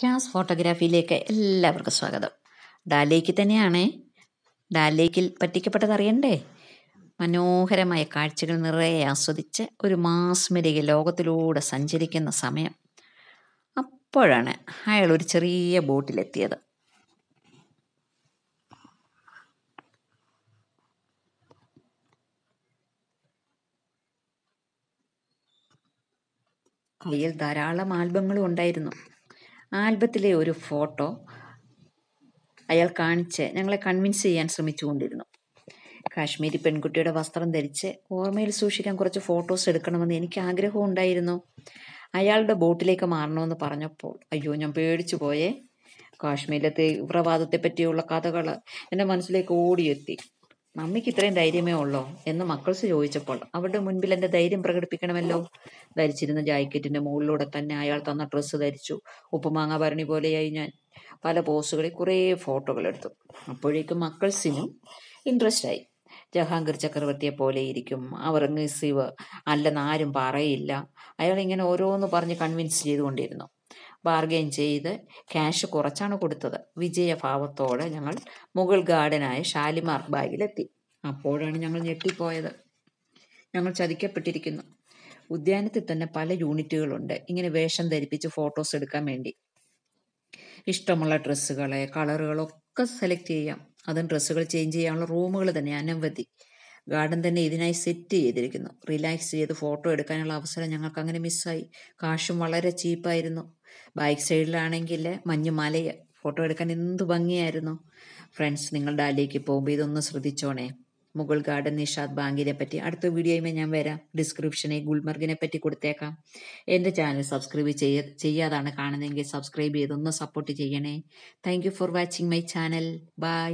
ക്യാസ് ഫോട്ടോഗ്രാഫിയിലേക്ക് എല്ലാവർക്കും സ്വാഗതം ഡാലേക്ക് തന്നെയാണ് ഡാലേക്കിൽ പറ്റിക്കപ്പെട്ടത് അറിയണ്ടേ മനോഹരമായ കാഴ്ചകൾ നിറയെ ആസ്വദിച്ച് ഒരു മാസ്മരിക ലോകത്തിലൂടെ സഞ്ചരിക്കുന്ന സമയം അപ്പോഴാണ് അയാൾ ഒരു ചെറിയ ബോട്ടിലെത്തിയത് കയ്യിൽ ധാരാളം ആൽബങ്ങളും ഉണ്ടായിരുന്നു ആൽബത്തിലെ ഒരു ഫോട്ടോ അയാൾ കാണിച്ച് ഞങ്ങളെ കൺവിൻസ് ചെയ്യാൻ ശ്രമിച്ചുകൊണ്ടിരുന്നു കാശ്മീരി പെൺകുട്ടിയുടെ വസ്ത്രം ധരിച്ച് ഓർമ്മയിൽ സൂക്ഷിക്കാൻ കുറച്ച് ഫോട്ടോസ് എടുക്കണമെന്ന് എനിക്ക് ആഗ്രഹം ഉണ്ടായിരുന്നു അയാളുടെ ബോട്ടിലേക്ക് മാറണമെന്ന് പറഞ്ഞപ്പോൾ അയ്യോ ഞാൻ പേടിച്ചു പോയേ കാശ്മീരിലെ തീവ്രവാദത്തെ പറ്റിയുള്ള കഥകൾ എൻ്റെ മനസ്സിലേക്ക് ഓടിയെത്തി മമ്മിക്ക് ഇത്രയും ധൈര്യമേ ഉള്ളോ എന്ന് മക്കൾസ് ചോദിച്ചപ്പോൾ അവരുടെ മുൻപിൽ എന്റെ ധൈര്യം പ്രകടിപ്പിക്കണമല്ലോ ധരിച്ചിരുന്ന ജാക്കറ്റിന്റെ മുകളിലൂടെ തന്നെ അയാൾ തന്ന ഡ്രസ്സ് ധരിച്ചു ഉപ്പുമാങ്ങ ഭരണി പോലെയായി ഞാൻ പല പോസുകളിൽ കുറേ ഫോട്ടോകൾ എടുത്തു അപ്പോഴേക്കും മക്കൾസിനും ഇൻട്രസ്റ്റ് ആയി ജഹാംഗീർ ചക്രവർത്തിയെ പോലെ ഇരിക്കും അവർ ഇങ്ങ് ശിവ് അല്ലെന്നാരും പറയില്ല അയാൾ ഇങ്ങനെ ഓരോന്ന് പറഞ്ഞ് കൺവിൻസ് ചെയ്തുകൊണ്ടിരുന്നു ബാർഗെയിൻ ചെയ്ത് ക്യാഷ് കുറച്ചാണ് കൊടുത്തത് വിജയഭാവത്തോടെ ഞങ്ങൾ മുഗൾ ഗാർഡനായ ഷാലിമാർ ബാഗിലെത്തി അപ്പോഴാണ് ഞങ്ങൾ ഞെട്ടിപ്പോയത് ഞങ്ങൾ ചതിക്കപ്പെട്ടിരിക്കുന്നു ഉദ്യാനത്തിൽ തന്നെ പല യൂണിറ്റുകളുണ്ട് ഇങ്ങനെ വേഷം ധരിപ്പിച്ച് ഫോട്ടോസ് എടുക്കാൻ വേണ്ടി ഇഷ്ടമുള്ള ഡ്രസ്സുകളെ കളറുകളൊക്കെ സെലക്ട് ചെയ്യാം അതും ഡ്രസ്സുകൾ ചേഞ്ച് ചെയ്യാനുള്ള റൂമുകൾ തന്നെ അനവധി ഗാർഡൻ തന്നെ ഇതിനായി സെറ്റ് ചെയ്തിരിക്കുന്നു റിലാക്സ് ചെയ്ത് ഫോട്ടോ എടുക്കാനുള്ള അവസരം ഞങ്ങൾക്ക് അങ്ങനെ മിസ്സായി കാശും വളരെ ചീപ്പായിരുന്നു ബാക്ക് സൈഡിലാണെങ്കിൽ മഞ്ഞുമാല ഫോട്ടോ എടുക്കാൻ എന്ത് ഭംഗിയായിരുന്നു ഫ്രണ്ട്സ് നിങ്ങൾ ഡാലിലേക്ക് പോകുമ്പോൾ ഇതൊന്ന് ശ്രദ്ധിച്ചോണേ മുഗൾ ഗാർഡൻ നിഷാദ് ബാങ്കിനെ പറ്റി അടുത്ത വീഡിയോയുമേ ഞാൻ വരാം ഡിസ്ക്രിപ്ഷനിൽ ഗുൽമർഗിനെ പറ്റി കൊടുത്തേക്കാം എൻ്റെ ചാനൽ സബ്സ്ക്രൈബ് ചെയ്യ ചെയ്യാതാണ് കാണുന്നതെങ്കിൽ സബ്സ്ക്രൈബ് ചെയ്തൊന്ന് സപ്പോർട്ട് ചെയ്യണേ thank for watching my channel by